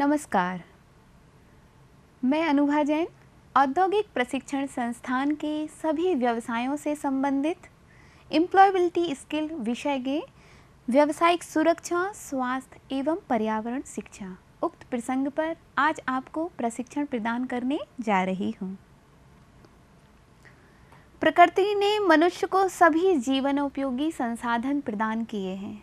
नमस्कार मैं अनुभा जैन औद्योगिक प्रशिक्षण संस्थान के सभी व्यवसायों से संबंधित एम्प्लॉयबिलिटी स्किल विषय के व्यावसायिक सुरक्षा स्वास्थ्य एवं पर्यावरण शिक्षा उक्त प्रसंग पर आज आपको प्रशिक्षण प्रदान करने जा रही हूँ प्रकृति ने मनुष्य को सभी जीवन उपयोगी संसाधन प्रदान किए हैं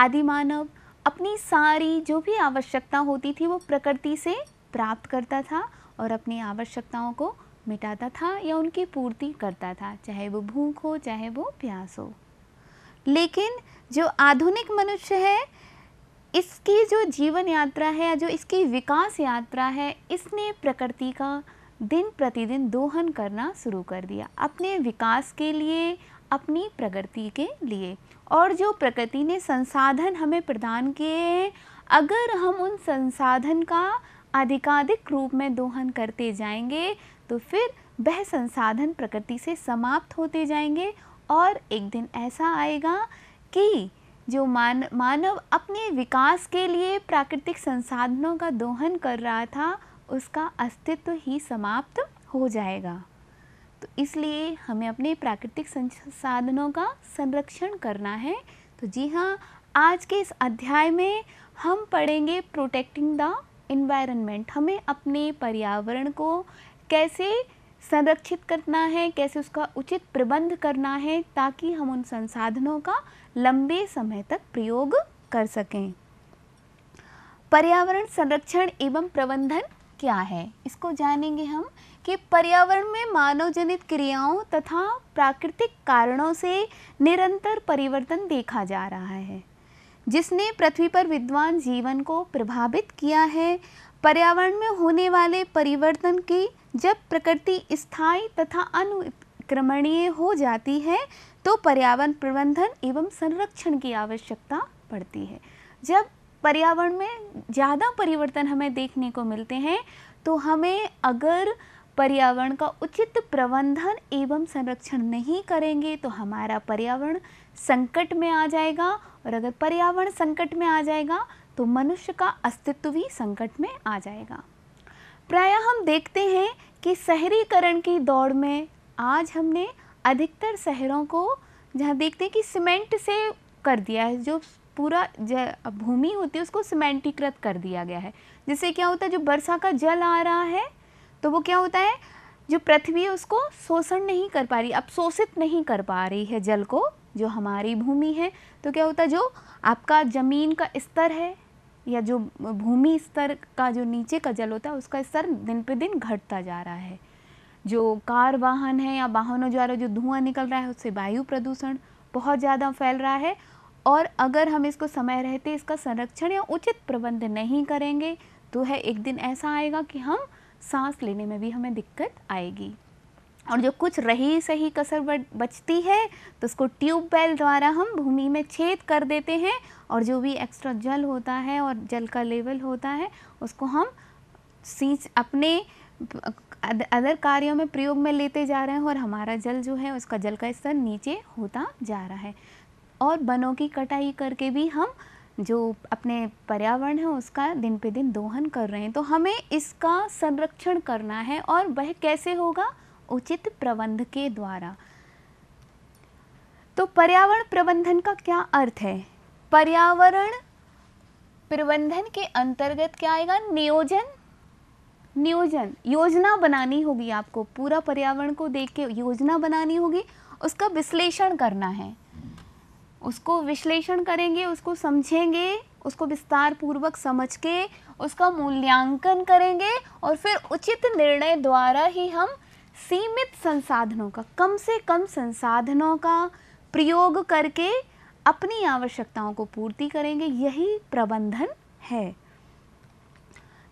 आदि मानव अपनी सारी जो भी आवश्यकता होती थी वो प्रकृति से प्राप्त करता था और अपनी आवश्यकताओं को मिटाता था या उनकी पूर्ति करता था चाहे वो भूख हो चाहे वो प्यास हो लेकिन जो आधुनिक मनुष्य है इसकी जो जीवन यात्रा है या जो इसकी विकास यात्रा है इसने प्रकृति का दिन प्रतिदिन दोहन करना शुरू कर दिया अपने विकास के लिए अपनी प्रगति के लिए और जो प्रकृति ने संसाधन हमें प्रदान किए हैं अगर हम उन संसाधन का अधिकाधिक रूप में दोहन करते जाएंगे तो फिर वह संसाधन प्रकृति से समाप्त होते जाएंगे और एक दिन ऐसा आएगा कि जो मान मानव अपने विकास के लिए प्राकृतिक संसाधनों का दोहन कर रहा था उसका अस्तित्व ही समाप्त हो जाएगा तो इसलिए हमें अपने प्राकृतिक संसाधनों का संरक्षण करना है तो जी हाँ आज के इस अध्याय में हम पढ़ेंगे प्रोटेक्टिंग द इन्वायरमेंट हमें अपने पर्यावरण को कैसे संरक्षित करना है कैसे उसका उचित प्रबंध करना है ताकि हम उन संसाधनों का लंबे समय तक प्रयोग कर सकें पर्यावरण संरक्षण एवं प्रबंधन क्या है इसको जानेंगे हम कि पर्यावरण में मानव जनित क्रियाओं तथा प्राकृतिक कारणों से निरंतर परिवर्तन देखा जा रहा है जिसने पृथ्वी पर विद्वान जीवन को प्रभावित किया है पर्यावरण में होने वाले परिवर्तन की जब प्रकृति स्थायी तथा अनुक्रमणीय हो जाती है तो पर्यावरण प्रबंधन एवं संरक्षण की आवश्यकता पड़ती है जब पर्यावरण में ज़्यादा परिवर्तन हमें देखने को मिलते हैं तो हमें अगर पर्यावरण का उचित प्रबंधन एवं संरक्षण नहीं करेंगे तो हमारा पर्यावरण संकट में आ जाएगा और अगर पर्यावरण संकट में आ जाएगा तो मनुष्य का अस्तित्व भी संकट में आ जाएगा प्रायः हम देखते हैं कि शहरीकरण की दौड़ में आज हमने अधिकतर शहरों को जहाँ देखते हैं कि सीमेंट से कर दिया है जो पूरा भूमि होती है उसको सीमेंटीकृत कर दिया गया है जिससे क्या होता है जो वर्षा का जल आ रहा है तो वो क्या होता है जो पृथ्वी है उसको शोषण नहीं कर पा रही अब शोषित नहीं कर पा रही है जल को जो हमारी भूमि है तो क्या होता है जो आपका ज़मीन का स्तर है या जो भूमि स्तर का जो नीचे का जल होता है उसका स्तर दिन पे दिन घटता जा रहा है जो कार वाहन है या वाहनों द्वारा जो धुआं निकल रहा है उससे वायु प्रदूषण बहुत ज़्यादा फैल रहा है और अगर हम इसको समय रहते इसका संरक्षण या उचित प्रबंध नहीं करेंगे तो है एक दिन ऐसा आएगा कि हम सांस लेने में भी हमें दिक्कत आएगी और जो कुछ रही सही कसर बचती है तो उसको ट्यूबवेल द्वारा हम भूमि में छेद कर देते हैं और जो भी एक्स्ट्रा जल होता है और जल का लेवल होता है उसको हम सींच अपने अदर कार्यों में प्रयोग में लेते जा रहे हैं और हमारा जल जो है उसका जल का स्तर नीचे होता जा रहा है और वनों की कटाई करके भी हम जो अपने पर्यावरण है उसका दिन पे दिन दोहन कर रहे हैं तो हमें इसका संरक्षण करना है और वह कैसे होगा उचित प्रबंध के द्वारा तो पर्यावरण प्रबंधन का क्या अर्थ है पर्यावरण प्रबंधन के अंतर्गत क्या आएगा नियोजन नियोजन योजना बनानी होगी आपको पूरा पर्यावरण को देख के योजना बनानी होगी उसका विश्लेषण करना है उसको विश्लेषण करेंगे उसको समझेंगे उसको विस्तार पूर्वक समझ के उसका मूल्यांकन करेंगे और फिर उचित निर्णय द्वारा ही हम सीमित संसाधनों का कम से कम संसाधनों का प्रयोग करके अपनी आवश्यकताओं को पूर्ति करेंगे यही प्रबंधन है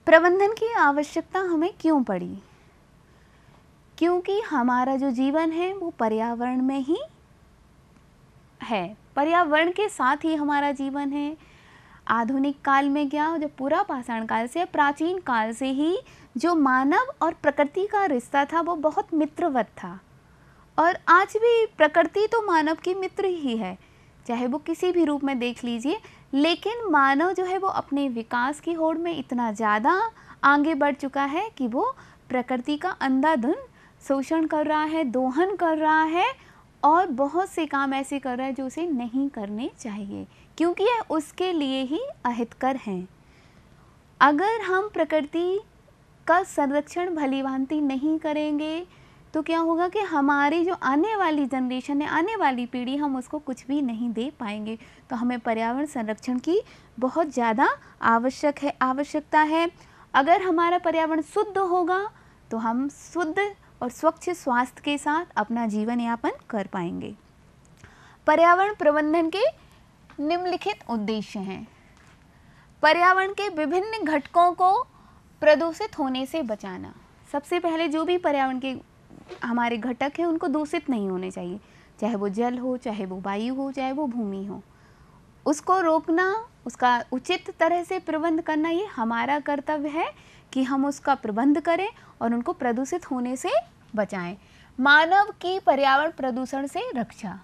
प्रबंधन की आवश्यकता हमें क्यों पड़ी क्योंकि हमारा जो जीवन है वो पर्यावरण में ही है पर्यावरण के साथ ही हमारा जीवन है आधुनिक काल में क्या जो पूरा पाषाण काल से प्राचीन काल से ही जो मानव और प्रकृति का रिश्ता था वो बहुत मित्रवत था और आज भी प्रकृति तो मानव की मित्र ही है चाहे वो किसी भी रूप में देख लीजिए लेकिन मानव जो है वो अपने विकास की होड़ में इतना ज़्यादा आगे बढ़ चुका है कि वो प्रकृति का अंधाधुन शोषण कर रहा है दोहन कर रहा है और बहुत से काम ऐसे कर रहा है जो उसे नहीं करने चाहिए क्योंकि यह उसके लिए ही अहितकर हैं अगर हम प्रकृति का संरक्षण भलीभांति नहीं करेंगे तो क्या होगा कि हमारी जो आने वाली जनरेशन है आने वाली पीढ़ी हम उसको कुछ भी नहीं दे पाएंगे तो हमें पर्यावरण संरक्षण की बहुत ज़्यादा आवश्यक है आवश्यकता है अगर हमारा पर्यावरण शुद्ध होगा तो हम शुद्ध और स्वच्छ स्वास्थ्य के साथ अपना जीवन यापन कर पाएंगे पर्यावरण प्रबंधन के निम्नलिखित उद्देश्य हैं पर्यावरण के विभिन्न घटकों को प्रदूषित होने से बचाना सबसे पहले जो भी पर्यावरण के हमारे घटक हैं उनको दूषित नहीं होने चाहिए चाहे वो जल हो चाहे वो वायु हो चाहे वो भूमि हो उसको रोकना उसका उचित तरह से प्रबंध करना ये हमारा कर्तव्य है कि हम उसका प्रबंध करें और उनको प्रदूषित होने से बचाएं मानव की पर्यावरण प्रदूषण से रक्षा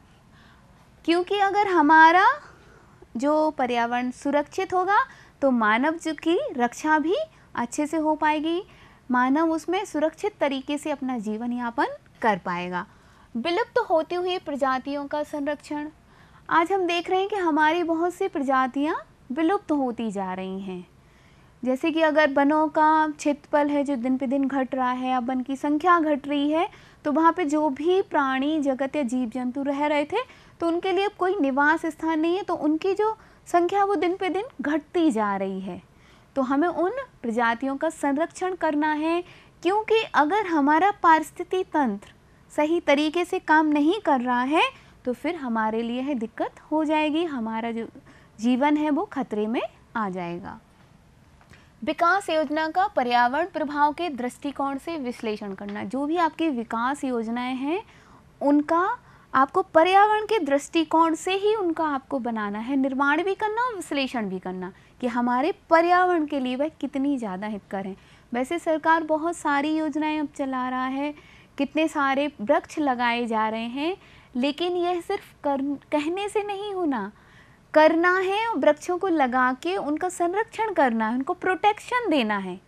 क्योंकि अगर हमारा जो पर्यावरण सुरक्षित होगा तो मानव की रक्षा भी अच्छे से हो पाएगी मानव उसमें सुरक्षित तरीके से अपना जीवन यापन कर पाएगा विलुप्त तो होती हुई प्रजातियों का संरक्षण आज हम देख रहे हैं कि हमारी बहुत सी प्रजातियाँ विलुप्त तो होती जा रही हैं जैसे कि अगर वनों का क्षेत्रफल है जो दिन पे दिन घट रहा है या वन की संख्या घट रही है तो वहाँ पे जो भी प्राणी जगत या जीव जंतु रह रहे थे तो उनके लिए कोई निवास स्थान नहीं है तो उनकी जो संख्या वो दिन पे दिन घटती जा रही है तो हमें उन प्रजातियों का संरक्षण करना है क्योंकि अगर हमारा पारिस्थिति तंत्र सही तरीके से काम नहीं कर रहा है तो फिर हमारे लिए है दिक्कत हो जाएगी हमारा जो जीवन है वो खतरे में आ जाएगा विकास योजना का पर्यावरण प्रभाव के दृष्टिकोण से विश्लेषण करना जो भी आपकी विकास योजनाएं हैं उनका आपको पर्यावरण के दृष्टिकोण से ही उनका आपको बनाना है निर्माण भी करना और विश्लेषण भी करना कि हमारे पर्यावरण के लिए वह कितनी ज़्यादा हितकर हैं वैसे सरकार बहुत सारी योजनाएं अब चला रहा है कितने सारे वृक्ष लगाए जा रहे हैं लेकिन यह सिर्फ कर, कहने से नहीं होना करना है और वृक्षों को लगा के उनका संरक्षण करना है उनको प्रोटेक्शन देना है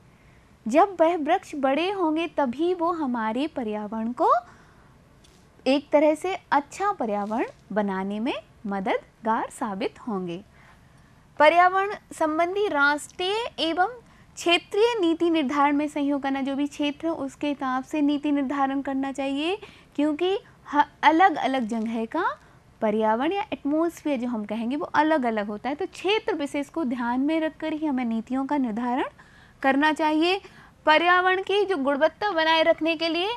जब वह वृक्ष बड़े होंगे तभी वो हमारे पर्यावरण को एक तरह से अच्छा पर्यावरण बनाने में मददगार साबित होंगे पर्यावरण संबंधी राष्ट्रीय एवं क्षेत्रीय नीति निर्धारण में सहयोग करना जो भी क्षेत्र है उसके हिसाब से नीति निर्धारण करना चाहिए क्योंकि अलग अलग जगह का पर्यावरण या एटमोसफियर जो हम कहेंगे वो अलग अलग होता है तो क्षेत्र विशेष को ध्यान में रखकर ही हमें नीतियों का निर्धारण करना चाहिए पर्यावरण की जो गुणवत्ता बनाए रखने के लिए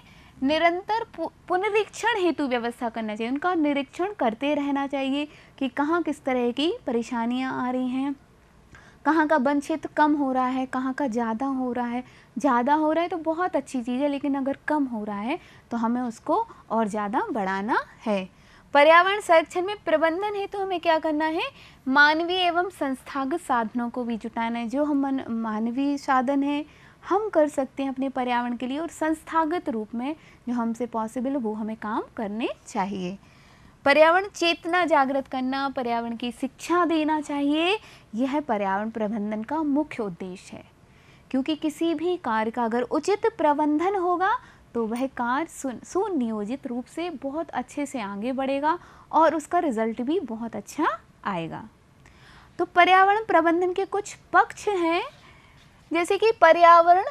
निरंतर पुनरीक्षण हेतु व्यवस्था करना चाहिए उनका निरीक्षण करते रहना चाहिए कि कहाँ किस तरह की परेशानियाँ आ रही हैं कहाँ का वन क्षेत्र कम हो रहा है कहाँ का ज़्यादा हो रहा है ज़्यादा हो रहा है तो बहुत अच्छी चीज़ है लेकिन अगर कम हो रहा है तो हमें उसको और ज़्यादा बढ़ाना है पर्यावरण संरक्षण में प्रबंधन है तो हमें क्या करना है मानवीय एवं संस्थागत साधनों को भी जुटाना है जो हम मानवीय साधन है हम कर सकते हैं अपने पर्यावरण के लिए और संस्थागत रूप में जो हमसे पॉसिबल वो हमें काम करने चाहिए पर्यावरण चेतना जागृत करना पर्यावरण की शिक्षा देना चाहिए यह पर्यावरण प्रबंधन का मुख्य उद्देश्य है क्योंकि किसी भी कार्य का अगर उचित प्रबंधन होगा तो वह कार्य सुनियोजित रूप से बहुत अच्छे से आगे बढ़ेगा और उसका रिजल्ट भी बहुत अच्छा आएगा तो पर्यावरण प्रबंधन के कुछ पक्ष हैं जैसे कि पर्यावरण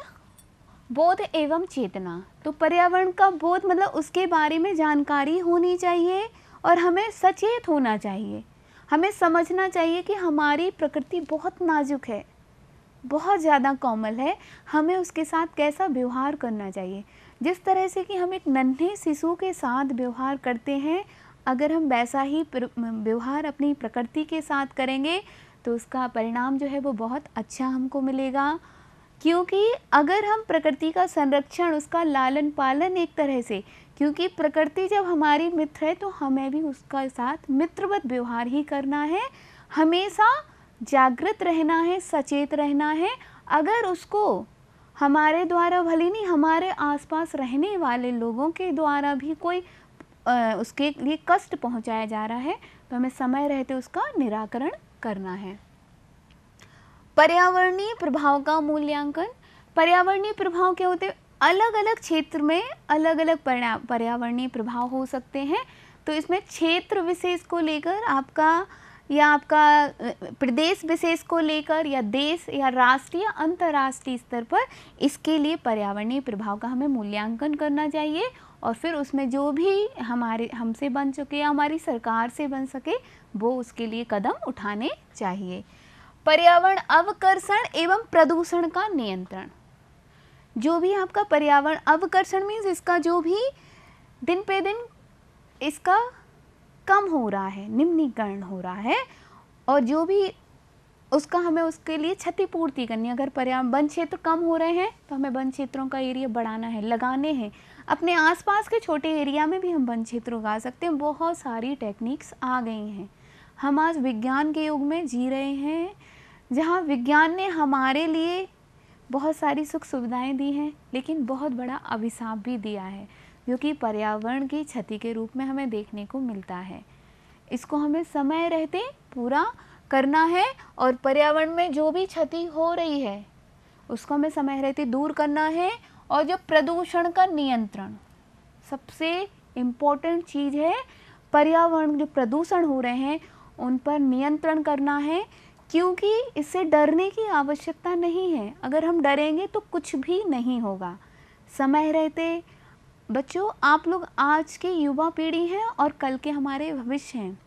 बोध एवं चेतना तो पर्यावरण का बोध मतलब उसके बारे में जानकारी होनी चाहिए और हमें सचेत होना चाहिए हमें समझना चाहिए कि हमारी प्रकृति बहुत नाजुक है बहुत ज़्यादा कोमल है हमें उसके साथ कैसा व्यवहार करना चाहिए जिस तरह से कि हम एक नन्हे शिशु के साथ व्यवहार करते हैं अगर हम वैसा ही व्यवहार अपनी प्रकृति के साथ करेंगे तो उसका परिणाम जो है वो बहुत अच्छा हमको मिलेगा क्योंकि अगर हम प्रकृति का संरक्षण उसका लालन पालन एक तरह से क्योंकि प्रकृति जब हमारी मित्र है तो हमें भी उसका साथ मित्रवत व्यवहार ही करना है हमेशा जागृत रहना है सचेत रहना है अगर उसको हमारे द्वारा भले नहीं हमारे आसपास रहने वाले लोगों के द्वारा भी कोई आ, उसके लिए कष्ट पहुंचाया जा रहा है तो हमें समय रहते उसका निराकरण करना है पर्यावरणीय प्रभाव का मूल्यांकन पर्यावरणीय प्रभाव क्या होते अलग अलग क्षेत्र में अलग अलग पर्यावरणीय प्रभाव हो सकते हैं तो इसमें क्षेत्र विशेष को लेकर आपका या आपका प्रदेश विशेष को लेकर या देश या राष्ट्रीय अंतर्राष्ट्रीय स्तर पर इसके लिए पर्यावरणीय प्रभाव का हमें मूल्यांकन करना चाहिए और फिर उसमें जो भी हमारे हमसे बन चुके या हमारी सरकार से बन सके वो उसके लिए कदम उठाने चाहिए पर्यावरण अवकर्षण एवं प्रदूषण का नियंत्रण जो भी आपका पर्यावरण अवकर्षण मीन्स इसका जो भी दिन पे दिन इसका कम हो रहा है निम्नीकरण हो रहा है और जो भी उसका हमें उसके लिए क्षतिपूर्ति करनी है अगर पर्यावरण वन क्षेत्र कम हो रहे हैं तो हमें वन क्षेत्रों का एरिया बढ़ाना है लगाने हैं अपने आसपास के छोटे एरिया में भी हम वन क्षेत्र उगा सकते हैं बहुत सारी टेक्निक्स आ गई हैं हम आज विज्ञान के युग में जी रहे हैं जहाँ विज्ञान ने हमारे लिए बहुत सारी सुख सुविधाएं दी हैं लेकिन बहुत बड़ा अभिशाप भी दिया है जो कि पर्यावरण की क्षति के रूप में हमें देखने को मिलता है इसको हमें समय रहते पूरा करना है और पर्यावरण में जो भी क्षति हो रही है उसको हमें समय रहते दूर करना है और जो प्रदूषण का नियंत्रण सबसे इम्पोर्टेंट चीज़ है पर्यावरण जो प्रदूषण हो रहे हैं उन पर नियंत्रण करना है क्योंकि इससे डरने की आवश्यकता नहीं है अगर हम डरेंगे तो कुछ भी नहीं होगा समय रहते बच्चों आप लोग आज के युवा पीढ़ी हैं और कल के हमारे भविष्य हैं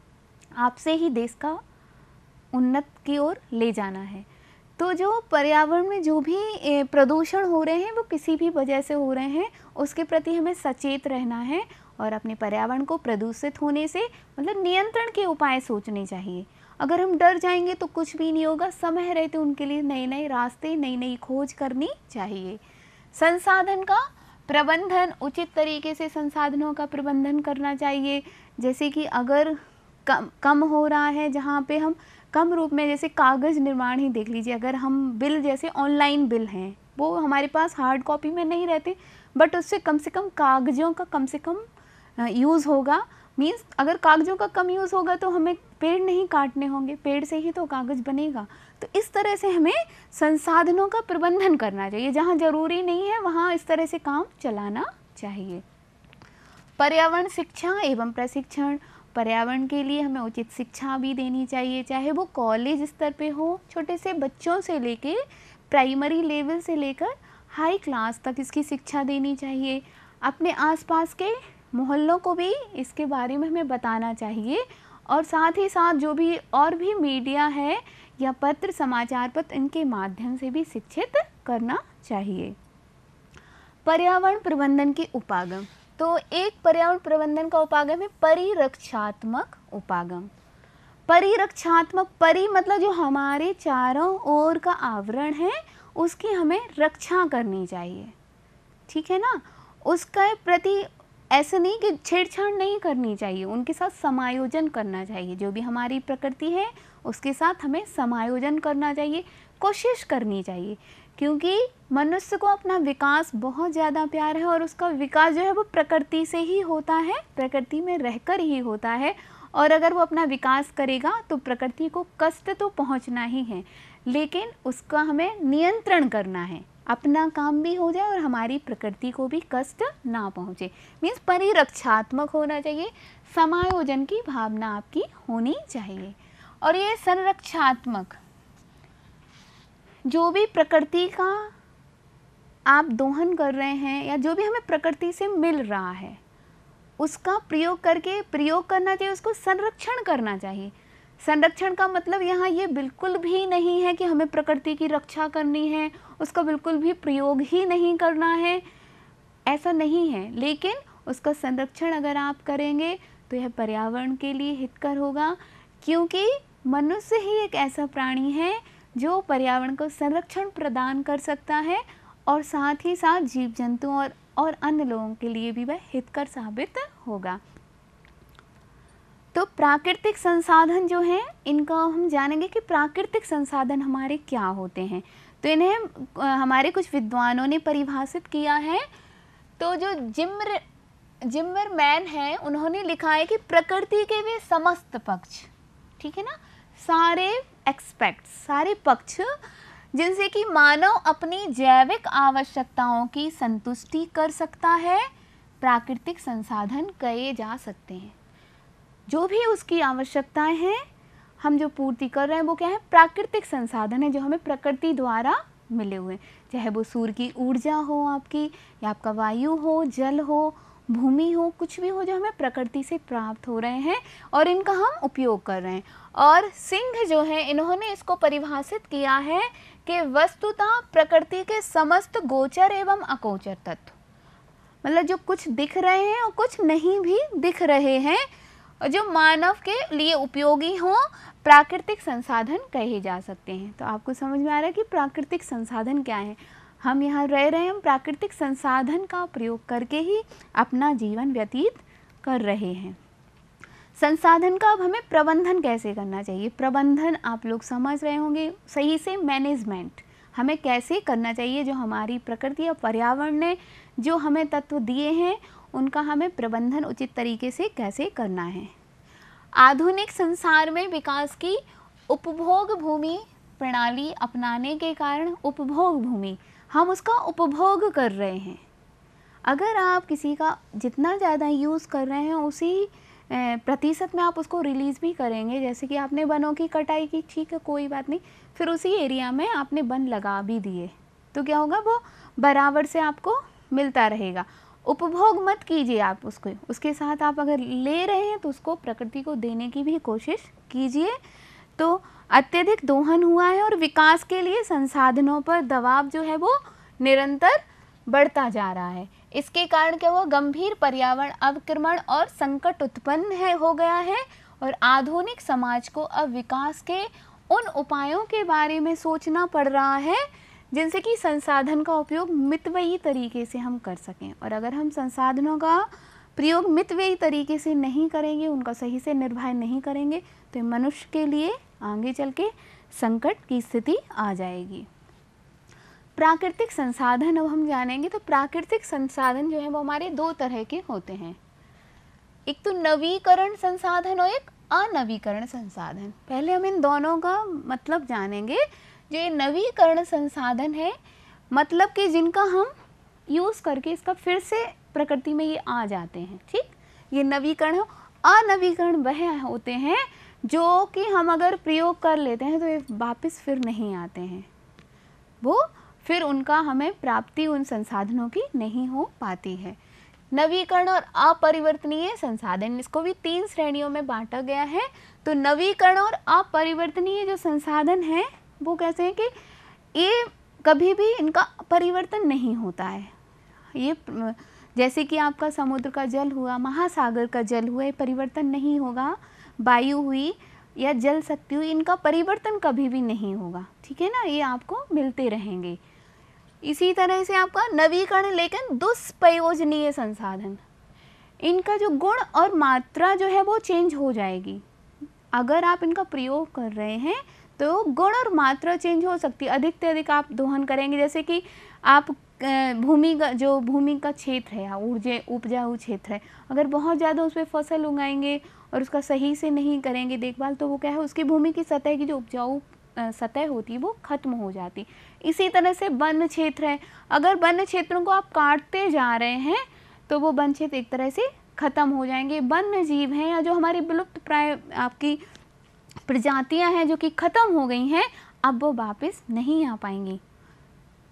आपसे ही देश का उन्नत की ओर ले जाना है तो जो पर्यावरण में जो भी प्रदूषण हो रहे हैं वो किसी भी वजह से हो रहे हैं उसके प्रति हमें सचेत रहना है और अपने पर्यावरण को प्रदूषित होने से मतलब नियंत्रण के उपाय सोचने चाहिए अगर हम डर जाएंगे तो कुछ भी नहीं होगा समय रहते उनके लिए नए नए रास्ते नई नई खोज करनी चाहिए संसाधन का प्रबंधन उचित तरीके से संसाधनों का प्रबंधन करना चाहिए जैसे कि अगर कम कम हो रहा है जहाँ पे हम कम रूप में जैसे कागज़ निर्माण ही देख लीजिए अगर हम बिल जैसे ऑनलाइन बिल हैं वो हमारे पास हार्ड कॉपी में नहीं रहते बट उससे कम से कम कागज़ों का कम से कम यूज़ होगा मीन्स अगर कागज़ों का कम यूज़ होगा तो हमें पेड़ नहीं काटने होंगे पेड़ से ही तो कागज़ बनेगा तो इस तरह से हमें संसाधनों का प्रबंधन करना चाहिए जहाँ ज़रूरी नहीं है वहाँ इस तरह से काम चलाना चाहिए पर्यावरण शिक्षा एवं प्रशिक्षण पर्यावरण के लिए हमें उचित शिक्षा भी देनी चाहिए चाहे वो कॉलेज स्तर पे हो छोटे से बच्चों से लेके प्राइमरी लेवल से लेकर हाई क्लास तक इसकी शिक्षा देनी चाहिए अपने आसपास के मोहल्लों को भी इसके बारे में हमें बताना चाहिए और साथ ही साथ जो भी और भी मीडिया है या पत्र समाचार पत्र इनके माध्यम से भी शिक्षित करना चाहिए पर्यावरण प्रबंधन के उपागम तो एक पर्यावरण प्रबंधन का उपागम है परिरक्षात्मक उपागम परिरक्षात्मक परि मतलब जो हमारे चारों ओर का आवरण है उसकी हमें रक्षा करनी चाहिए ठीक है ना उसके प्रति ऐसे नहीं कि छेड़छाड़ नहीं करनी चाहिए उनके साथ समायोजन करना चाहिए जो भी हमारी प्रकृति है उसके साथ हमें समायोजन करना चाहिए कोशिश करनी चाहिए क्योंकि मनुष्य को अपना विकास बहुत ज़्यादा प्यार है और उसका विकास जो है वो प्रकृति से ही होता है प्रकृति में रहकर ही होता है और अगर वो अपना विकास करेगा तो प्रकृति को कष्ट तो पहुंचना ही है लेकिन उसका हमें नियंत्रण करना है अपना काम भी हो जाए और हमारी प्रकृति को भी कष्ट ना पहुंचे मीन्स परिरक्षात्मक होना चाहिए समायोजन की भावना आपकी होनी चाहिए और ये संरक्षात्मक जो भी प्रकृति का आप दोहन कर रहे हैं या जो भी हमें प्रकृति से मिल रहा है उसका प्रयोग करके प्रयोग करना चाहिए उसको संरक्षण करना चाहिए संरक्षण का मतलब यहाँ ये बिल्कुल भी नहीं है कि हमें प्रकृति की रक्षा करनी है उसका बिल्कुल भी प्रयोग ही नहीं करना है ऐसा नहीं है लेकिन उसका संरक्षण अगर आप करेंगे तो यह पर्यावरण के लिए हितकर होगा क्योंकि मनुष्य ही एक ऐसा प्राणी है जो पर्यावरण को संरक्षण प्रदान कर सकता है और साथ ही साथ जीव जंतुओं और और अन्य लोगों के लिए भी वह हितकर साबित होगा तो प्राकृतिक संसाधन जो हैं इनका हम जानेंगे कि प्राकृतिक संसाधन हमारे क्या होते हैं तो इन्हें हमारे कुछ विद्वानों ने परिभाषित किया है तो जो जिम्र मैन है उन्होंने लिखा है कि प्रकृति के वे समस्त पक्ष ठीक है ना सारे एक्सपेक्ट सारे पक्ष जिनसे कि मानव अपनी जैविक आवश्यकताओं की संतुष्टि कर सकता है प्राकृतिक संसाधन कहे जा सकते हैं जो भी उसकी आवश्यकताएं हैं हम जो पूर्ति कर रहे हैं वो क्या है प्राकृतिक संसाधन है जो हमें प्रकृति द्वारा मिले हुए हैं चाहे वो सूर्य की ऊर्जा हो आपकी या आपका वायु हो जल हो भूमि हो कुछ भी हो जो हमें प्रकृति से प्राप्त हो रहे हैं और इनका हम उपयोग कर रहे हैं और सिंह जो है इन्होंने इसको परिभाषित किया है कि वस्तुतः प्रकृति के समस्त गोचर एवं अगोचर तत्व मतलब जो कुछ दिख रहे हैं और कुछ नहीं भी दिख रहे हैं और जो मानव के लिए उपयोगी हो प्राकृतिक संसाधन कहे जा सकते हैं तो आपको समझ में आ रहा है कि प्राकृतिक संसाधन क्या है हम यहाँ रह रहे हैं प्राकृतिक संसाधन का प्रयोग करके ही अपना जीवन व्यतीत कर रहे हैं संसाधन का अब हमें प्रबंधन कैसे करना चाहिए प्रबंधन आप लोग समझ रहे होंगे सही से मैनेजमेंट हमें कैसे करना चाहिए जो हमारी प्रकृति और पर्यावरण ने जो हमें तत्व दिए हैं उनका हमें प्रबंधन उचित तरीके से कैसे करना है आधुनिक संसार में विकास की उपभोग भूमि प्रणाली अपनाने के कारण उपभोग भूमि हम उसका उपभोग कर रहे हैं अगर आप किसी का जितना ज़्यादा यूज़ कर रहे हैं उसी प्रतिशत में आप उसको रिलीज़ भी करेंगे जैसे कि आपने बनों की कटाई की ठीक है कोई बात नहीं फिर उसी एरिया में आपने बन लगा भी दिए तो क्या होगा वो बराबर से आपको मिलता रहेगा उपभोग मत कीजिए आप उसको उसके साथ आप अगर ले रहे हैं तो उसको प्रकृति को देने की भी कोशिश कीजिए तो अत्यधिक दोहन हुआ है और विकास के लिए संसाधनों पर दबाव जो है वो निरंतर बढ़ता जा रहा है इसके कारण क्या हुआ गंभीर पर्यावरण अवक्रमण और संकट उत्पन्न है हो गया है और आधुनिक समाज को अब विकास के उन उपायों के बारे में सोचना पड़ रहा है जिनसे कि संसाधन का उपयोग मितवयी तरीके से हम कर सकें और अगर हम संसाधनों का प्रयोग मितवयी तरीके से नहीं करेंगे उनका सही से निर्वाह नहीं करेंगे तो मनुष्य के लिए आगे चल के संकट की स्थिति आ जाएगी प्राकृतिक संसाधन अब हम जानेंगे तो प्राकृतिक संसाधन जो है वो हमारे दो तरह के होते हैं एक तो नवीकरण संसाधन और एक अनवीकरण संसाधन पहले हम इन दोनों का मतलब जानेंगे जो ये नवीकरण संसाधन है मतलब कि जिनका हम यूज़ करके इसका फिर से प्रकृति में ये आ जाते हैं ठीक ये नवीकरण अनवीकरण वह होते हैं जो कि हम अगर प्रयोग कर लेते हैं तो ये वापस फिर नहीं आते हैं वो फिर उनका हमें प्राप्ति उन संसाधनों की नहीं हो पाती है नवीकरण और अपरिवर्तनीय संसाधन इसको भी तीन श्रेणियों में बांटा गया है तो नवीकरण और अपरिवर्तनीय जो संसाधन है वो कैसे हैं कि ये कभी भी इनका परिवर्तन नहीं होता है ये जैसे कि आपका समुद्र का जल हुआ महासागर का जल हुआ ये परिवर्तन नहीं होगा वायु हुई या जल शक्ति हुई इनका परिवर्तन कभी भी नहीं होगा ठीक है ना ये आपको मिलते रहेंगे इसी तरह से आपका नवीकरण लेकिन दुष्प्रयोजनीय संसाधन इनका जो गुण और मात्रा जो है वो चेंज हो जाएगी अगर आप इनका प्रयोग कर रहे हैं तो गुण और मात्रा चेंज हो सकती है अधिक से अधिक आप दोहन करेंगे जैसे कि आप भूमि का जो भूमि का क्षेत्र है ऊर्जा उपजाऊ क्षेत्र है अगर बहुत ज़्यादा उस पर फसल उगाएंगे और उसका सही से नहीं करेंगे देखभाल तो वो क्या है उसकी भूमि की सतह की जो उपजाऊ सतह होती है वो ख़त्म हो जाती इसी तरह से वन क्षेत्र है अगर वन क्षेत्रों को आप काटते जा रहे हैं तो वो वन क्षेत्र एक तरह से ख़त्म हो जाएंगे वन्य जीव हैं या जो हमारी विलुप्त प्राय आपकी प्रजातियां हैं जो कि ख़त्म हो गई हैं अब वो वापस नहीं आ पाएंगी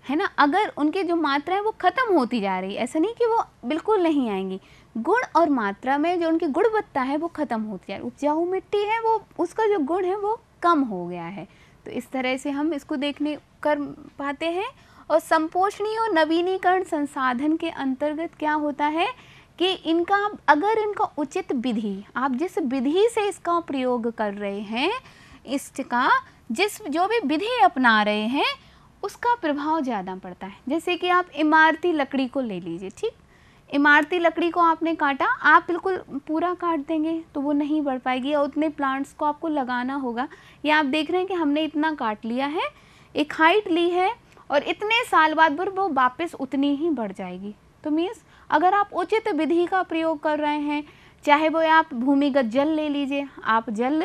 है ना अगर उनकी जो मात्रा है वो ख़त्म होती जा रही है ऐसा नहीं कि वो बिल्कुल नहीं आएंगी गुण और मात्रा में जो उनकी गुणवत्ता है वो ख़त्म होती जा रही उपजाऊ मिट्टी है वो उसका जो गुण है वो कम हो गया है तो इस तरह से हम इसको देखने कर पाते हैं और संपोषणीय और नवीनीकरण संसाधन के अंतर्गत क्या होता है कि इनका अगर इनका उचित विधि आप जिस विधि से इसका प्रयोग कर रहे हैं इसका जिस जो भी विधि अपना रहे हैं उसका प्रभाव ज़्यादा पड़ता है जैसे कि आप इमारती लकड़ी को ले लीजिए ठीक इमारती लकड़ी को आपने काटा आप बिल्कुल पूरा काट देंगे तो वो नहीं बढ़ पाएगी या उतने प्लांट्स को आपको लगाना होगा या आप देख रहे हैं कि हमने इतना काट लिया है एक हाइट ली है और इतने साल बाद पर वो वापस उतनी ही बढ़ जाएगी तो मीन्स अगर आप उचित विधि का प्रयोग कर रहे हैं चाहे वो आप भूमिगत जल ले लीजिए आप जल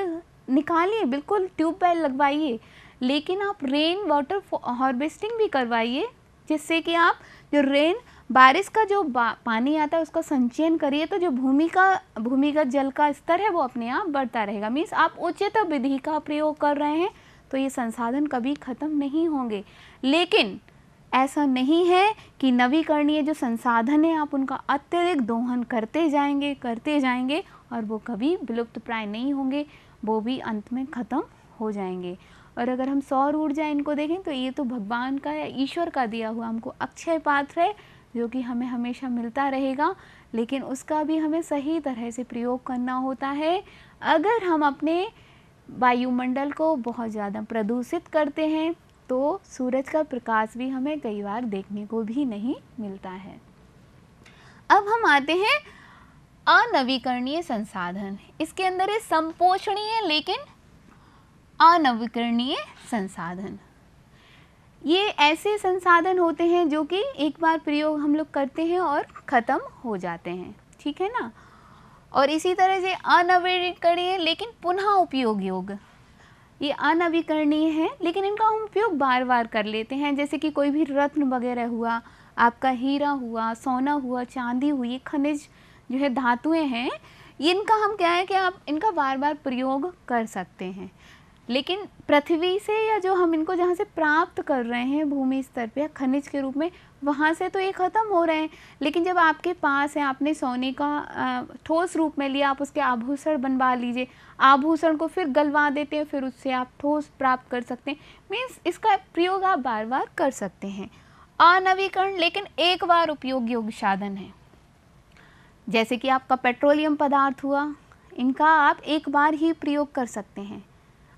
निकालिए बिल्कुल ट्यूबवेल लगवाइए लेकिन आप रेन वाटर हार्वेस्टिंग भी करवाइए जिससे कि आप जो रेन बारिश का जो पानी आता है उसका संचयन करिए तो जो भूमि का भूमिगत जल का स्तर है वो अपने आप बढ़ता रहेगा मीन्स आप उचित विधि का प्रयोग कर रहे हैं तो ये संसाधन कभी ख़त्म नहीं होंगे लेकिन ऐसा नहीं है कि नवीकरणीय जो संसाधन है आप उनका अत्यधिक दोहन करते जाएंगे करते जाएंगे और वो कभी विलुप्त प्राय नहीं होंगे वो भी अंत में ख़त्म हो जाएंगे और अगर हम सौर ऊर्जा इनको देखें तो ये तो भगवान का या ईश्वर का दिया हुआ हमको अक्षय पात्र है जो कि हमें हमेशा मिलता रहेगा लेकिन उसका भी हमें सही तरह से प्रयोग करना होता है अगर हम अपने वायुमंडल को बहुत ज़्यादा प्रदूषित करते हैं तो सूरज का प्रकाश भी हमें कई बार देखने को भी नहीं मिलता है अब हम आते हैं अनवीकरणीय संसाधन इसके अंदर है संपोषणीय लेकिन अनवीकरणीय संसाधन ये ऐसे संसाधन होते हैं जो कि एक बार प्रयोग हम लोग करते हैं और ख़त्म हो जाते हैं ठीक है ना और इसी तरह से अनवीकरणीय लेकिन पुनः उपयोग योग ये अनवीकरणीय है लेकिन इनका हम उपयोग बार बार कर लेते हैं जैसे कि कोई भी रत्न वगैरह हुआ आपका हीरा हुआ सोना हुआ चांदी हुई खनिज जो है धातुएं हैं इनका हम क्या है कि आप इनका बार बार प्रयोग कर सकते हैं लेकिन पृथ्वी से या जो हम इनको जहाँ से प्राप्त कर रहे हैं भूमि स्तर पे या खनिज के रूप में वहाँ से तो ये ख़त्म हो रहे हैं लेकिन जब आपके पास है आपने सोने का ठोस रूप में लिया आप उसके आभूषण बनवा लीजिए आभूषण को फिर गलवा देते हैं फिर उससे आप ठोस प्राप्त कर सकते हैं मीन्स इसका प्रयोग आप बार बार कर सकते हैं अनवीकरण लेकिन एक बार उपयोग योग्य साधन है जैसे कि आपका पेट्रोलियम पदार्थ हुआ इनका आप एक बार ही प्रयोग कर सकते हैं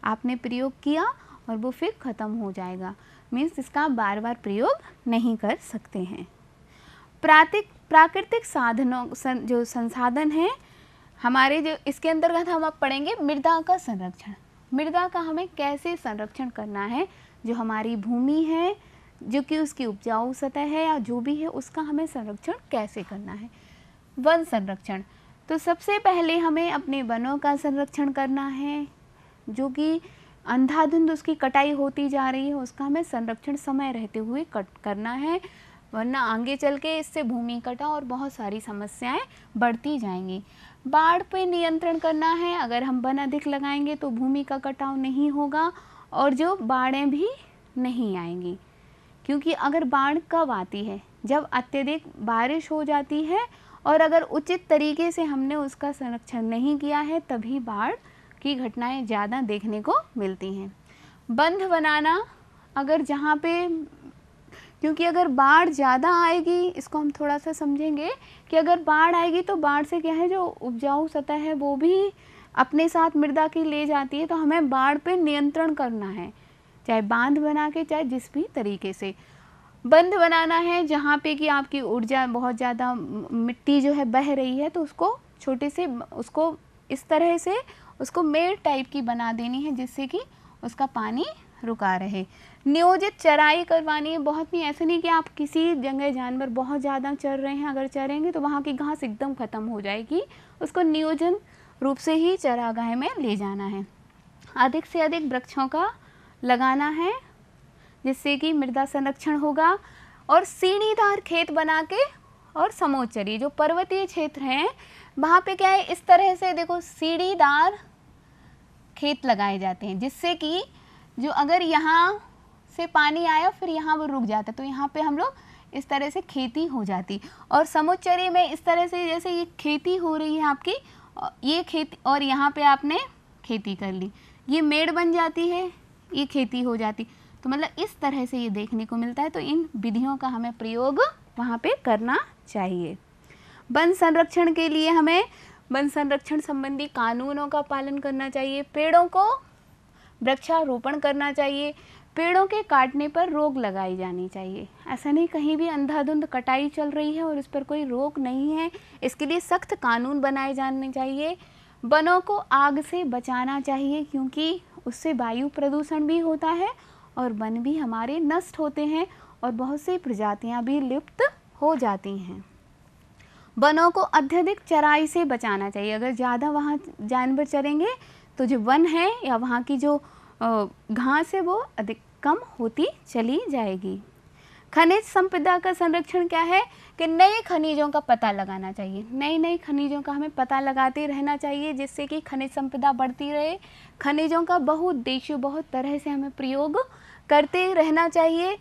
आपने प्रयोग किया और वो फिर ख़त्म हो जाएगा मीन्स इसका बार बार प्रयोग नहीं कर सकते हैं प्रातिक प्राकृतिक साधनों सं, जो संसाधन हैं हमारे जो इसके अंतर्गत हम अब पढ़ेंगे मृदा का संरक्षण मृदा का हमें कैसे संरक्षण करना है जो हमारी भूमि है जो कि उसकी उपजाऊ सतह है या जो भी है उसका हमें संरक्षण कैसे करना है वन संरक्षण तो सबसे पहले हमें अपने वनों का संरक्षण करना है जो कि अंधाधुंध उसकी कटाई होती जा रही है उसका हमें संरक्षण समय रहते हुए कट करना है वरना आगे चल के इससे भूमि कटा और बहुत सारी समस्याएं बढ़ती जाएंगी बाढ़ पे नियंत्रण करना है अगर हम वन अधिक लगाएंगे तो भूमि का कटाव नहीं होगा और जो बाढ़ें भी नहीं आएंगी क्योंकि अगर बाढ़ कब आती है जब अत्यधिक बारिश हो जाती है और अगर उचित तरीके से हमने उसका संरक्षण नहीं किया है तभी बाढ़ की घटनाएं ज़्यादा देखने को मिलती हैं बंध बनाना अगर जहाँ पे क्योंकि अगर बाढ़ ज़्यादा आएगी इसको हम थोड़ा सा समझेंगे कि अगर बाढ़ आएगी तो बाढ़ से क्या है जो उपजाऊ सतह है वो भी अपने साथ मृदा की ले जाती है तो हमें बाढ़ पे नियंत्रण करना है चाहे बांध बना के चाहे जिस भी तरीके से बंध बनाना है जहाँ पे कि आपकी ऊर्जा बहुत ज़्यादा मिट्टी जो है बह रही है तो उसको छोटे से उसको इस तरह से उसको मेड़ टाइप की बना देनी है जिससे कि उसका पानी रुका रहे नियोजित चराई करवानी है बहुत नहीं ऐसे नहीं कि आप किसी जंगल जानवर बहुत ज़्यादा चर रहे हैं अगर चरेंगे तो वहाँ की घास एकदम ख़त्म हो जाएगी उसको नियोजन रूप से ही चरागाह में ले जाना है अधिक से अधिक वृक्षों का लगाना है जिससे कि मृदा संरक्षण होगा और सीढ़ीदार खेत बना के और समोचरी जो पर्वतीय क्षेत्र हैं वहाँ पे क्या है इस तरह से देखो सीढ़ीदार खेत लगाए जाते हैं जिससे कि जो अगर यहाँ से पानी आया फिर यहाँ वो रुक जाता तो यहाँ पे हम लोग इस तरह से खेती हो जाती और समुचरी में इस तरह से जैसे ये खेती हो रही है आपकी ये खेती और यहाँ पे आपने खेती कर ली ये मेड़ बन जाती है ये खेती हो जाती तो मतलब इस तरह से ये देखने को मिलता है तो इन विधियों का हमें प्रयोग वहाँ पे करना चाहिए वन संरक्षण के लिए हमें वन संरक्षण संबंधी कानूनों का पालन करना चाहिए पेड़ों को वृक्षारोपण करना चाहिए पेड़ों के काटने पर रोक लगाई जानी चाहिए ऐसा नहीं कहीं भी अंधाधुंध कटाई चल रही है और इस पर कोई रोक नहीं है इसके लिए सख्त कानून बनाए जाने चाहिए वनों को आग से बचाना चाहिए क्योंकि उससे वायु प्रदूषण भी होता है और वन भी हमारे नष्ट होते हैं और बहुत सी प्रजातियाँ भी लुप्त हो जाती हैं वनों को अत्यधिक चराई से बचाना चाहिए अगर ज़्यादा वहाँ जानवर चरेंगे तो जो वन है या वहाँ की जो घास है वो अधिक कम होती चली जाएगी खनिज संपदा का संरक्षण क्या है कि नए खनिजों का पता लगाना चाहिए नए नए खनिजों का हमें पता लगाते रहना चाहिए जिससे कि खनिज संपदा बढ़ती रहे खनिजों का बहुत देशों बहुत तरह से हमें प्रयोग करते रहना चाहिए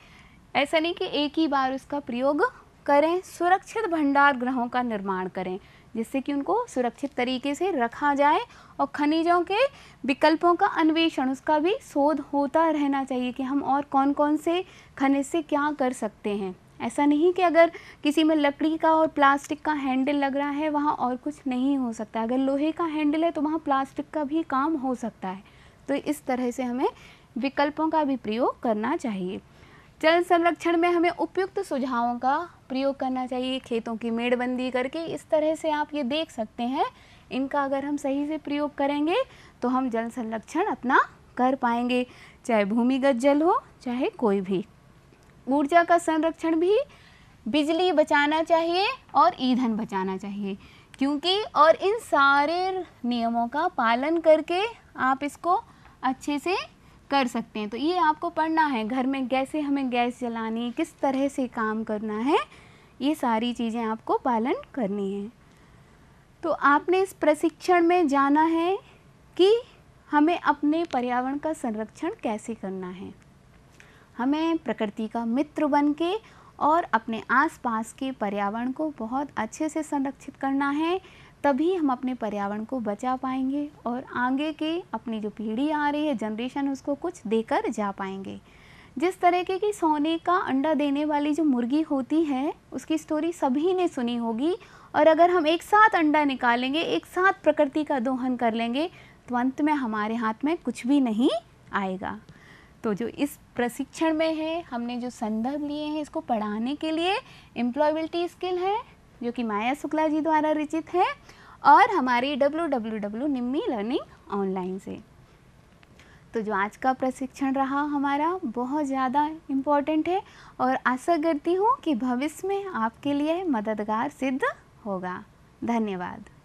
ऐसा नहीं कि एक ही बार उसका प्रयोग करें सुरक्षित भंडार ग्रहों का निर्माण करें जिससे कि उनको सुरक्षित तरीके से रखा जाए और खनिजों के विकल्पों का अन्वेषण उसका भी शोध होता रहना चाहिए कि हम और कौन कौन से खनिज से क्या कर सकते हैं ऐसा नहीं कि अगर किसी में लकड़ी का और प्लास्टिक का हैंडल लग रहा है वहाँ और कुछ नहीं हो सकता अगर लोहे का हैंडल है तो वहाँ प्लास्टिक का भी काम हो सकता है तो इस तरह से हमें विकल्पों का भी प्रयोग करना चाहिए जल संरक्षण में हमें उपयुक्त सुझावों का प्रयोग करना चाहिए खेतों की मेड़बंदी करके इस तरह से आप ये देख सकते हैं इनका अगर हम सही से प्रयोग करेंगे तो हम जल संरक्षण अपना कर पाएंगे चाहे भूमिगत जल हो चाहे कोई भी ऊर्जा का संरक्षण भी बिजली बचाना चाहिए और ईंधन बचाना चाहिए क्योंकि और इन सारे नियमों का पालन करके आप इसको अच्छे से कर सकते हैं तो ये आपको पढ़ना है घर में कैसे हमें गैस जलानी किस तरह से काम करना है ये सारी चीज़ें आपको पालन करनी है तो आपने इस प्रशिक्षण में जाना है कि हमें अपने पर्यावरण का संरक्षण कैसे करना है हमें प्रकृति का मित्र बन के और अपने आसपास के पर्यावरण को बहुत अच्छे से संरक्षित करना है तभी हम अपने पर्यावरण को बचा पाएंगे और आगे के अपनी जो पीढ़ी आ रही है जनरेशन उसको कुछ देकर जा पाएंगे जिस तरीके की सोने का अंडा देने वाली जो मुर्गी होती है उसकी स्टोरी सभी ने सुनी होगी और अगर हम एक साथ अंडा निकालेंगे एक साथ प्रकृति का दोहन कर लेंगे तो अंत में हमारे हाथ में कुछ भी नहीं आएगा तो जो इस प्रशिक्षण में है हमने जो संदर्भ लिए हैं इसको पढ़ाने के लिए एम्प्लॉयबिलिटी स्किल है जो कि माया शुक्ला जी द्वारा रचित है और हमारी W W W Nimmi learning online से तो जो आज का प्रशिक्षण रहा हमारा बहुत ज़्यादा इम्पोर्टेंट है और आशा करती हूँ कि भविष्य में आपके लिए मददगार सिद्ध होगा धन्यवाद